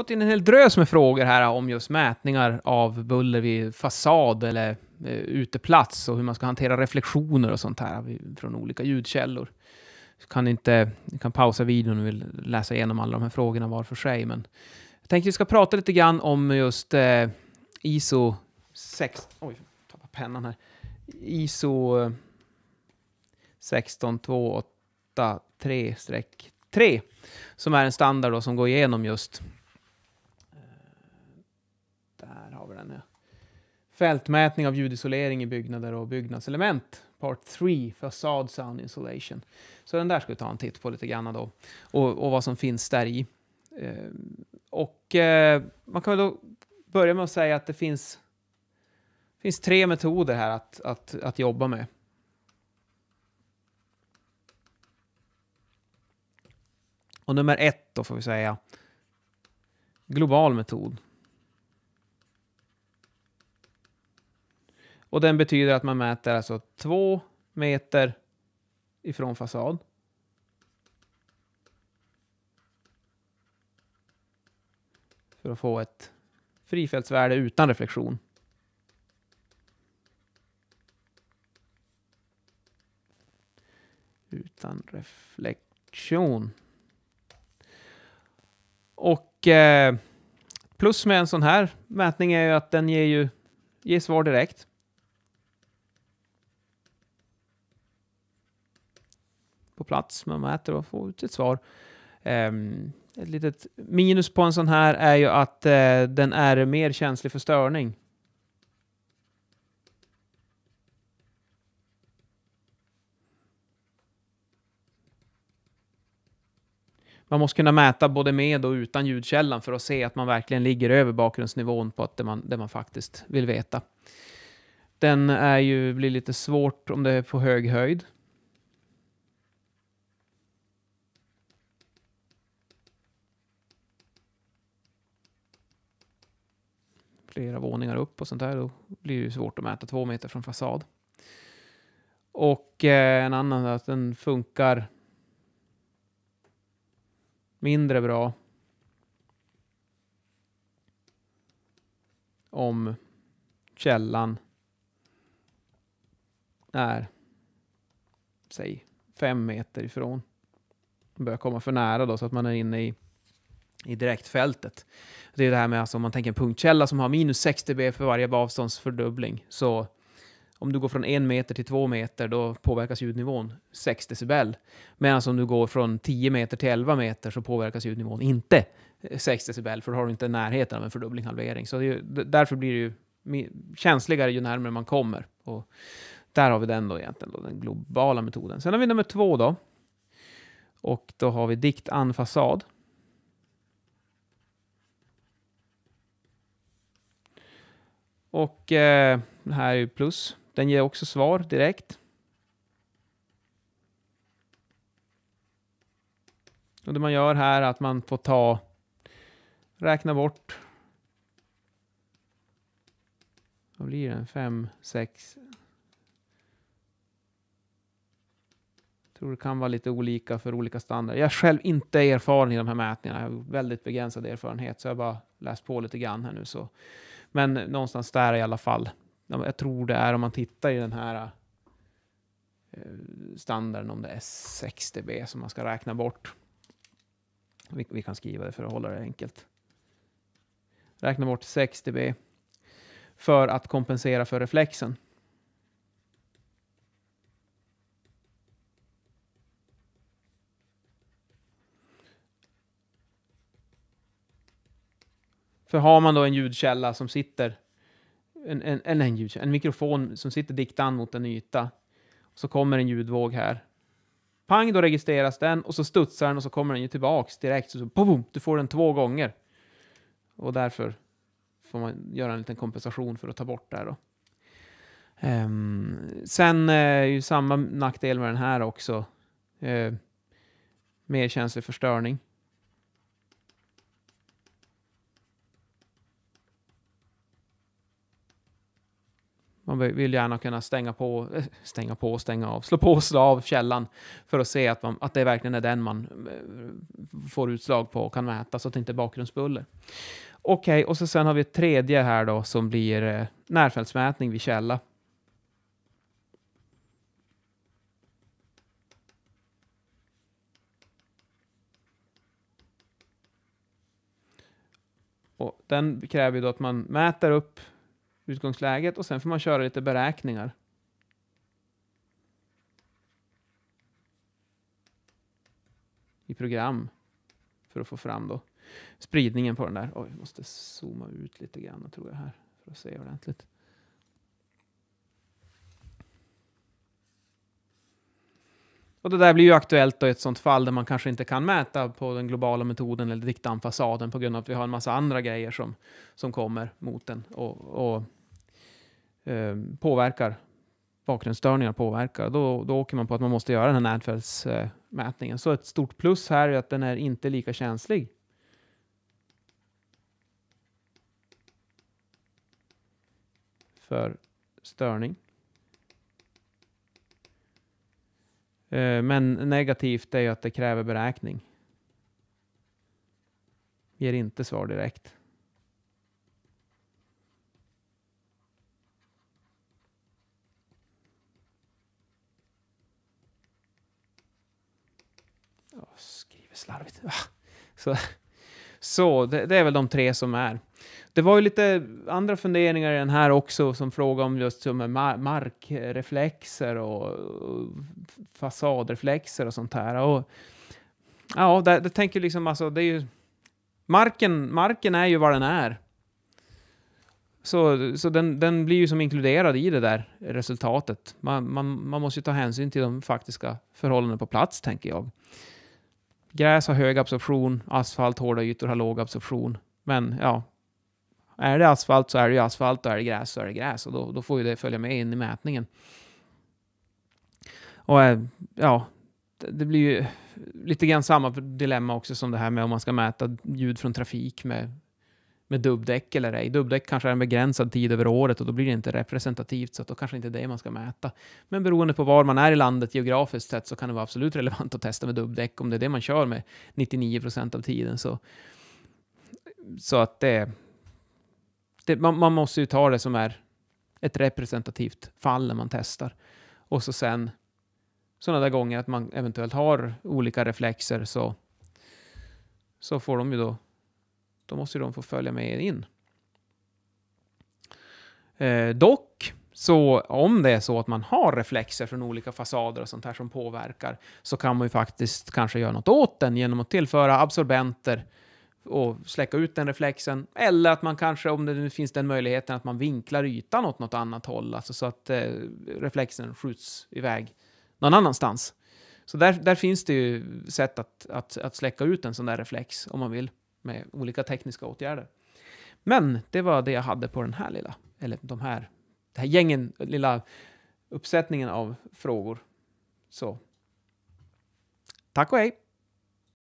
fått in en hel drös med frågor här om just mätningar av buller vid fasad eller eh, uteplats och hur man ska hantera reflektioner och sånt här från olika ljudkällor. Så kan inte, ni kan pausa videon och vill läsa igenom alla de här frågorna var för sig. Men jag tänkte vi ska prata lite grann om just eh, ISO 6... Oj, jag tappade pennan här. ISO 16283-3 eh, som är en standard då, som går igenom just har vi den. Ja. Fältmätning av ljudisolering i byggnader och byggnadselement. Part 3, Facade Sound Insulation. Så den där ska vi ta en titt på lite grann då. Och, och vad som finns där i. Eh, och eh, man kan väl då börja med att säga att det finns, finns tre metoder här att, att, att jobba med. Och nummer ett då får vi säga global metod. Och den betyder att man mäter alltså två meter ifrån fasad. För att få ett frifältsvärde utan reflektion. Utan reflektion. Och eh, plus med en sån här mätning är ju att den ger ju ger svar direkt. plats. Man mäter och får ut ett svar. Um, ett litet minus på en sån här är ju att uh, den är mer känslig för störning. Man måste kunna mäta både med och utan ljudkällan för att se att man verkligen ligger över bakgrundsnivån på att det, man, det man faktiskt vill veta. Den är ju, blir lite svårt om det är på hög höjd. flera våningar upp och sånt där, då blir det svårt att mäta två meter från fasad. Och eh, en annan är att den funkar mindre bra om källan är, säg, fem meter ifrån. Den börjar komma för nära då så att man är inne i i direktfältet. Det är det här med alltså, om man tänker en punktkälla som har minus 6 dB för varje avståndsfördubbling. Så om du går från en meter till två meter, då påverkas ljudnivån 6 decibel. Medan om du går från 10 meter till 11 meter så påverkas ljudnivån inte 6 eh, decibel, för då har du inte närheten av en fördubbling, halvering. Så ju, därför blir det ju känsligare ju närmare man kommer. Och där har vi den då egentligen, då, den globala metoden. Sen har vi nummer två då. Och då har vi dikt an fasad. Och eh, här är ju plus. Den ger också svar direkt. Och det man gör här är att man får ta, räkna bort, vad blir den? 5, 6, tror det kan vara lite olika för olika standarder. Jag är själv inte erfaren i de här mätningarna. Jag har väldigt begränsad erfarenhet, så jag har bara läst på lite grann här nu. Så men någonstans där i alla fall. Jag tror det är om man tittar i den här eh, standarden, om det är 60B som man ska räkna bort. Vi, vi kan skriva det för att hålla det enkelt. Räkna bort 60B för att kompensera för reflexen. För har man då en ljudkälla som sitter, en, en, en, en, en mikrofon som sitter diktan mot en yta, så kommer en ljudvåg här. Pang, då registreras den och så studsar den och så kommer den ju tillbaks direkt. Så, så boom, du får den två gånger. Och därför får man göra en liten kompensation för att ta bort det här då. Um, sen eh, är uh, ju samma nackdel med den här också. Uh, mer känslig förstörning. Man vill gärna kunna stänga på, eh, stänga på, stänga av, slå på och slå av källan för att se att, man, att det verkligen är den man eh, får utslag på och kan mäta så att det inte är bakgrundsbuller. Okej, okay, och så sen har vi ett tredje här då som blir eh, närfältsmätning vid källa. Och den kräver ju då att man mäter upp utgångsläget och sen får man köra lite beräkningar. I program för att få fram då spridningen på den där. Oj, jag måste zooma ut lite grann tror jag här för att se ordentligt. Och det där blir ju aktuellt då i ett sånt fall där man kanske inte kan mäta på den globala metoden eller diktanfasaden på grund av att vi har en massa andra grejer som, som kommer mot den. Och, och Eh, påverkar, bakgrundsstörningar påverkar. Då, då åker man på att man måste göra den här nätfältsmätningen. Så ett stort plus här är att den är inte lika känslig. för störning. Eh, men negativt är ju att det kräver beräkning. Ger inte svar direkt. Jag skriver slarvigt. Så, så det, det, är väl de tre som är. Det var ju lite andra funderingar i den här också som frågade om just markreflexer och, fasadreflexer och sånt här. Och, ja, det, det tänker liksom alltså, det är ju... Marken, marken är ju vad den är. Så, så den, den blir ju som inkluderad i det där resultatet. Man, man, man måste ju ta hänsyn till de faktiska förhållandena på plats, tänker jag. Gräs har hög absorption, asfalt, hårda ytor har låg absorption. Men ja, är det asfalt så är det ju asfalt och är det gräs så är det gräs och då, då får ju det följa med in i mätningen. Och eh, ja, det blir ju lite grann samma dilemma också som det här med om man ska mäta ljud från trafik med med dubbdäck eller ej. Dubbdäck kanske är en begränsad tid över året och då blir det inte representativt, så att då kanske inte är det man ska mäta. Men beroende på var man är i landet geografiskt sett så kan det vara absolut relevant att testa med dubbdäck om det är det man kör med 99 procent av tiden. Så, så att det, det man, man, måste ju ta det som är ett representativt fall när man testar. Och så sen sådana där gånger att man eventuellt har olika reflexer så, så får de ju då då måste ju de få följa med in. Eh, dock, så om det är så att man har reflexer från olika fasader och sånt här som påverkar så kan man ju faktiskt kanske göra något åt den genom att tillföra absorbenter och släcka ut den reflexen. Eller att man kanske, om det nu finns den möjligheten, att man vinklar ytan åt något annat håll, alltså så att eh, reflexen skjuts iväg någon annanstans. Så där, där finns det ju sätt att, att, att släcka ut en sån där reflex om man vill med olika tekniska åtgärder. Men det var det jag hade på den här lilla, eller de här, det här gängen, lilla uppsättningen av frågor. Så tack och hej!